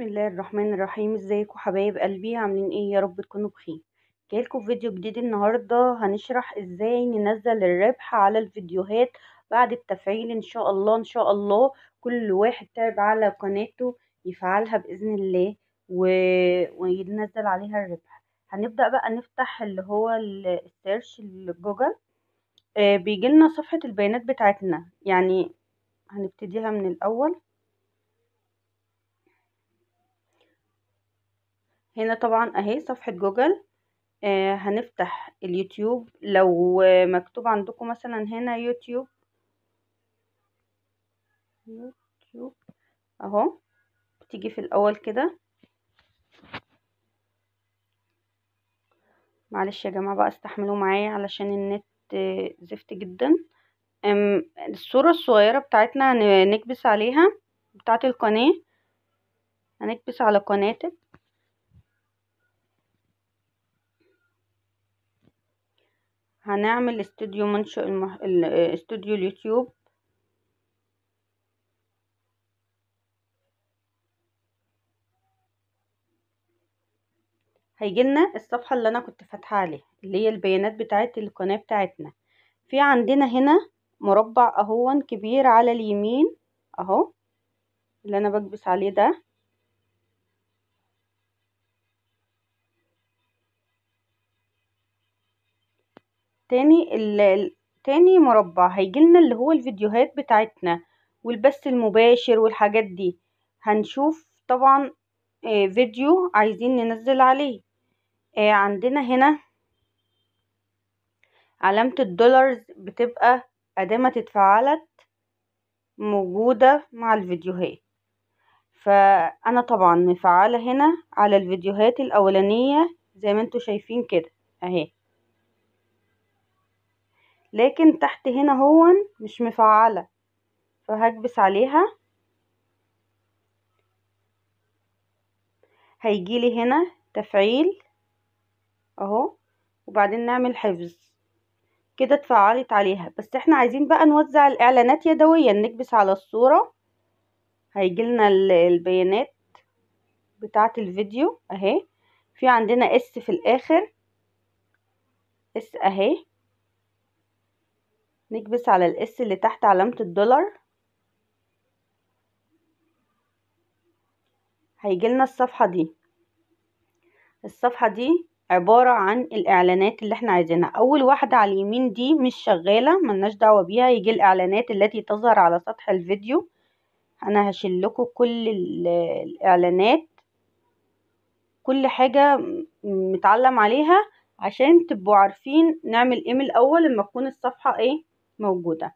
بسم الله الرحمن الرحيم ازيكم حبايب قلبي عاملين ايه يا رب تكونوا بخير جايلكم فيديو جديد النهارده هنشرح ازاي ننزل الربح على الفيديوهات بعد التفعيل ان شاء الله ان شاء الله كل واحد تعب على قناته يفعلها باذن الله و... وينزل عليها الربح هنبدا بقى نفتح اللي هو السيرش الجوجل بيجي آه، بيجيلنا صفحه البيانات بتاعتنا يعني هنبتديها من الاول هنا طبعا اهي صفحة جوجل آه هنفتح اليوتيوب لو مكتوب عندكم مثلا هنا يوتيوب يوتيوب اهو بتيجي في الاول كده معلش يا جماعة بقى استحملوا معايا علشان النت زفت جدا الصورة الصغيرة بتاعتنا هنكبس عليها بتاعت القناة هنكبس على قناتك هنعمل استوديو منشئ المح... استوديو اليوتيوب هيجيلنا الصفحة اللي أنا كنت فاتحة عليها اللي هي البيانات بتاعت القناة بتاعتنا في عندنا هنا مربع أهون كبير على اليمين أهو اللي أنا بكبس عليه ده تاني ال... تاني مربع هيجيلنا اللي هو الفيديوهات بتاعتنا والبث المباشر والحاجات دي هنشوف طبعا آه، فيديو عايزين ننزل عليه آه، عندنا هنا علامة الدولارز بتبقى أدامة اتفعلت موجودة مع الفيديوهات فأنا طبعا مفعلة هنا على الفيديوهات الأولانية زي ما انتوا شايفين كده اهي لكن تحت هنا هو مش مفعلة فهكبس عليها هيجيلي هنا تفعيل اهو وبعدين نعمل حفظ كده اتفعلت عليها بس احنا عايزين بقى نوزع الاعلانات يدويا نكبس على الصورة هيجيلنا البيانات بتاعة الفيديو اهي في عندنا اس في الاخر اس اهي نكبس على الاس اللي تحت علامة الدولار هيجيلنا الصفحة دي الصفحة دي عبارة عن الإعلانات اللي احنا عايزينها أول واحدة على اليمين دي مش شغالة ملناش دعوة بيها يجي الإعلانات التي تظهر على سطح الفيديو أنا هشيل لكم كل الإعلانات كل حاجة متعلم عليها عشان تبقوا عارفين نعمل ايه من الأول لما تكون الصفحة ايه موجودة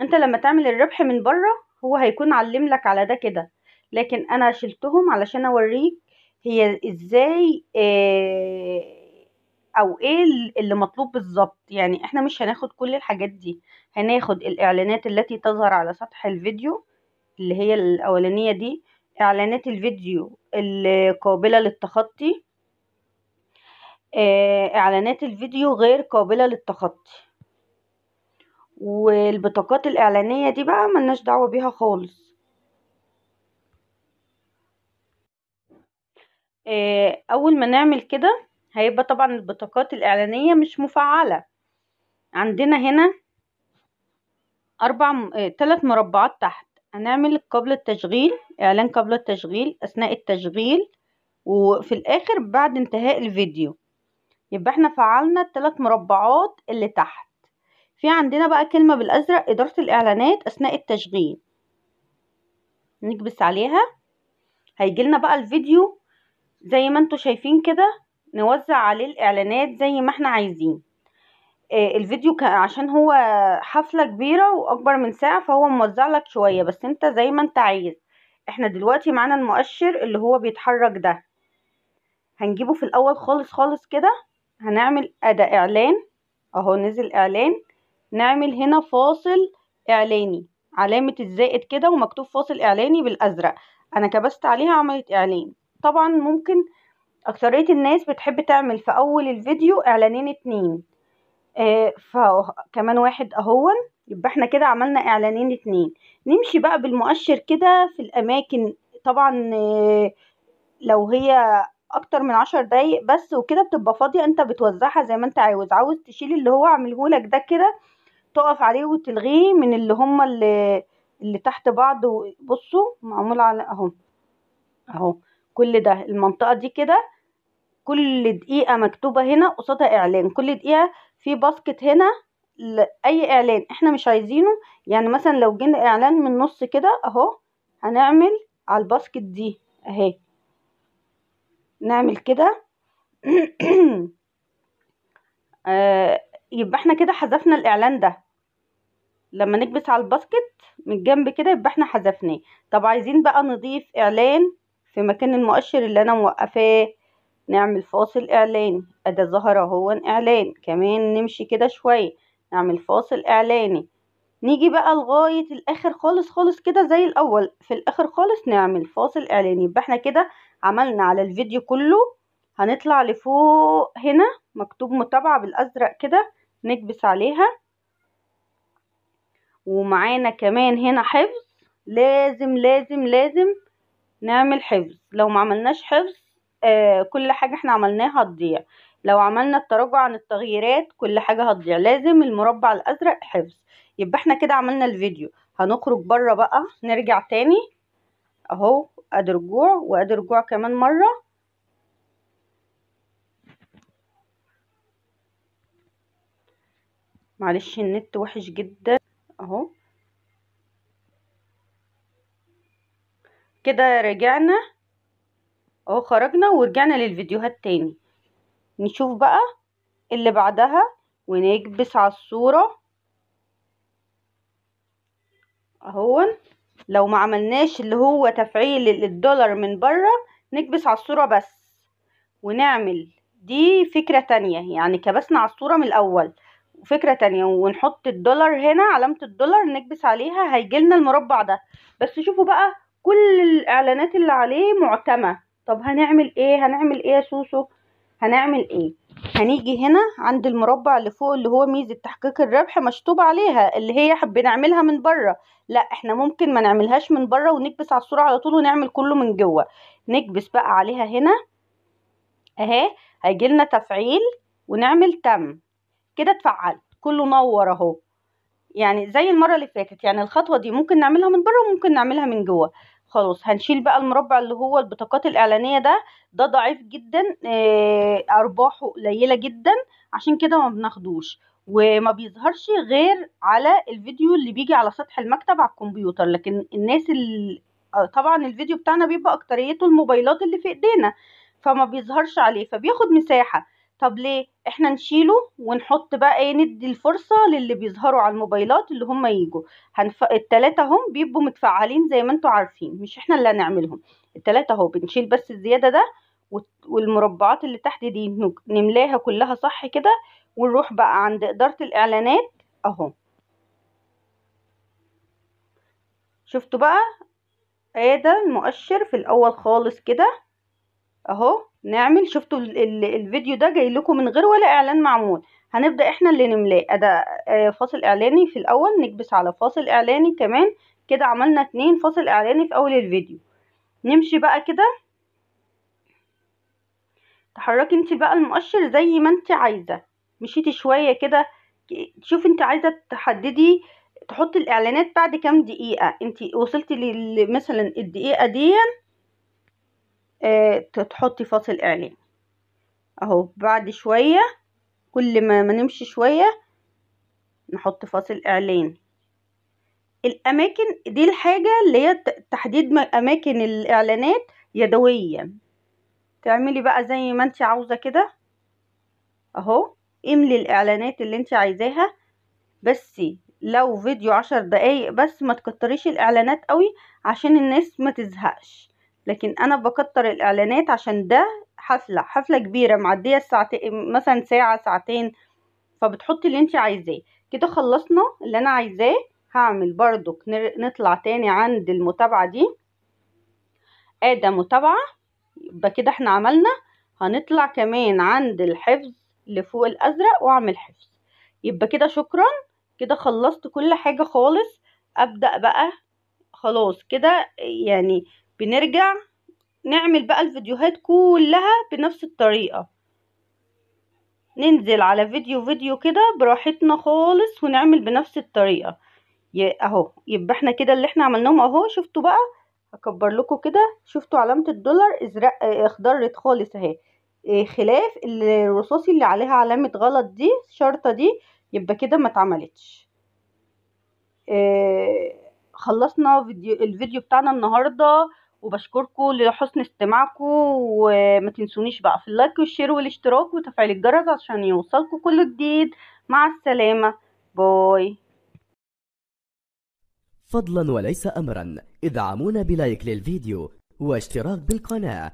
انت لما تعمل الربح من بره هو هيكون علم لك على ده كده لكن انا شلتهم علشان اوريك هي ازاي آه او ايه اللي مطلوب بالظبط يعني احنا مش هناخد كل الحاجات دي هناخد الاعلانات التي تظهر على سطح الفيديو اللي هي الاولانية دي اعلانات الفيديو القابلة للتخطي آه، اعلانات الفيديو غير قابلة للتخطي والبطاقات الاعلانيه دي بقى ملناش دعوه بيها خالص آه، اول ما نعمل كده هيبقى طبعا البطاقات الاعلانيه مش مفعله عندنا هنا اربع ثلاث آه، مربعات تحت هنعمل قبل التشغيل اعلان قبل التشغيل اثناء التشغيل وفي الاخر بعد انتهاء الفيديو يبقى احنا فعلنا الثلاث مربعات اللي تحت في عندنا بقى كلمة بالأزرق إدارة الإعلانات أثناء التشغيل نكبس عليها هيجيلنا بقى الفيديو زي ما انتوا شايفين كده نوزع عليه الإعلانات زي ما احنا عايزين آه، الفيديو عشان هو حفلة كبيرة وأكبر من ساعة فهو موزع لك شوية بس انت زي ما انت عايز احنا دلوقتي معانا المؤشر اللي هو بيتحرك ده هنجيبه في الأول خالص خالص كده هنعمل أداء إعلان اهو نزل إعلان نعمل هنا فاصل إعلاني علامة الزائد كده ومكتوب فاصل إعلاني بالأزرق أنا كبست عليها عملت إعلان طبعا ممكن أكثرية الناس بتحب تعمل في أول الفيديو إعلانين اتنين آه فكمان واحد أهون يبقى احنا كده عملنا إعلانين اتنين نمشي بقى بالمؤشر كده في الأماكن طبعا آه لو هي اكتر من عشر دقايق بس وكده بتبقى فاضيه انت بتوزعها زي ما انت عاوز عاوز تشيل اللي هو عملهولك ده كده تقف عليه وتلغيه من اللي هما اللي, اللي تحت بعض بصوا معمول على اهو اهو كل ده المنطقة دي كده كل دقيقة مكتوبة هنا قصادها اعلان كل دقيقة في باسكت هنا اي اعلان احنا مش عايزينه يعني مثلا لو جينا اعلان من النص كده اهو هنعمل على الباسكت دي اهي نعمل كده آه يبقى احنا كده حذفنا الاعلان ده لما نكبس على الباسكت من الجنب كده يبقى احنا حذفناه طب عايزين بقى نضيف اعلان في مكان المؤشر اللي انا موقفاه نعمل فاصل اعلاني ادا ظهر اهو اعلان كمان نمشي كده شويه نعمل فاصل اعلاني نيجي بقى لغايه الاخر خالص خالص كده زي الاول في الاخر خالص نعمل فاصل اعلاني يبقى احنا كده عملنا على الفيديو كله هنطلع لفوق هنا مكتوب متابعه بالازرق كده نكبس عليها ومعانا كمان هنا حفظ لازم لازم لازم نعمل حفظ لو ما عملناش حفظ آه كل حاجة احنا عملناها هتضيع لو عملنا التراجع عن التغييرات كل حاجة هتضيع لازم المربع الأزرق حفظ يبقى احنا كده عملنا الفيديو هنخرج بره بقى نرجع تاني اهو ادي رجوع وادي رجوع كمان مرة معلش النت وحش جدا اهو كده رجعنا اهو خرجنا ورجعنا للفيديوهات تاني نشوف بقى اللي بعدها ونكبس على الصورة اهو لو ما عملناش اللي هو تفعيل الدولار من بره نكبس على الصورة بس ونعمل دي فكرة تانية يعني كبسنا على الصورة من الاول وفكرة تانية ونحط الدولار هنا علامة الدولار نكبس عليها هيجيلنا المربع ده بس شوفوا بقى كل الاعلانات اللي عليه معتمة طب هنعمل ايه هنعمل ايه يا سوسو هنعمل ايه هنيجي هنا عند المربع اللي فوق اللي هو ميزة تحقيق الربح مشطوب عليها اللي هي بنعملها من بره لا احنا ممكن ما نعملهاش من بره ونكبس على الصورة على طول ونعمل كله من جوه نكبس بقى عليها هنا اهي هيجيلنا تفعيل ونعمل تم كده اتفعل كله نور اهو يعني زي المره اللي فاتت يعني الخطوه دي ممكن نعملها من بره وممكن نعملها من جوه خلاص هنشيل بقى المربع اللي هو البطاقات الاعلانيه ده ده ضعيف جدا اه ارباحه قليله جدا عشان كده ما بناخدوش وما بيظهرش غير على الفيديو اللي بيجي على سطح المكتب على الكمبيوتر لكن الناس اللي آه، طبعا الفيديو بتاعنا بيبقى اكتريته الموبايلات اللي في ايدينا فما بيظهرش عليه فبياخد مساحه طب ليه احنا نشيله ونحط بقى ايه ندي الفرصه للي بيظهروا على الموبايلات اللي هم يجوا هنف... التلاته هم بيبقوا متفعلين زي ما انتم عارفين مش احنا اللي هنعملهم التلاته اهو بنشيل بس الزياده ده والمربعات اللي تحت دي نملاها كلها صح كده ونروح بقى عند إدارة الإعلانات أهو شفتوا بقى ايه ده المؤشر في الأول خالص كده اهو نعمل شفتوا الفيديو ده جاي لكم من غير ولا اعلان معمول هنبدا احنا اللي نملاه ادا آه، فاصل اعلاني في الاول نكبس على فاصل اعلاني كمان كده عملنا اتنين فاصل اعلاني في اول الفيديو نمشي بقى كده تحركي انت بقى المؤشر زي ما انت عايزه مشيتي شويه كده شوفي انت عايزه تحددي تحطي الاعلانات بعد كام دقيقه انت وصلتي مثلا الدقيقه دي آه، تحطي فاصل اعلان اهو بعد شوية كل ما, ما نمشي شوية نحط فاصل اعلان الاماكن دي الحاجة اللي هي تحديد اماكن الاعلانات يدويا تعملي بقى زي ما انت عاوزة كده اهو املي الاعلانات اللي انت عايزاها بس لو فيديو عشر دقايق بس ما تكتريش الاعلانات قوي عشان الناس ما تزهقش لكن انا بكتر الاعلانات عشان ده حفله حفله كبيره معديه ساعتين مثلا ساعه ساعتين فبتحطي اللي انت عايزاه كده خلصنا اللي انا عايزاه هعمل برضو نطلع تاني عند المتابعه دي ادى متابعه يبقى كده احنا عملنا هنطلع كمان عند الحفظ اللي فوق الازرق واعمل حفظ يبقى كده شكرا كده خلصت كل حاجه خالص ابدا بقى خلاص كده يعني بنرجع نعمل بقى الفيديوهات كلها بنفس الطريقة ننزل على فيديو فيديو كده براحتنا خالص ونعمل بنفس الطريقة اهو يبقى احنا كده اللي احنا عملناهم اهو شفتوا بقى هكبر لكم كده شفتوا علامة الدولار ازرق آه، اخضرت خالص اهي آه، خلاف الرصاصي اللي عليها علامة غلط دي الشرطة دي يبقى كده ما اتعملتش اه خلصنا فيديو الفيديو بتاعنا النهارده وبشكركم لحسن استماعكم وما تنسونيش بقى في اللايك والشير والاشتراك وتفعيل الجرس عشان يوصلكم كل جديد مع السلامة باي فضلا وليس أمرا ادعمونا بلايك للفيديو واشتراك بالقناة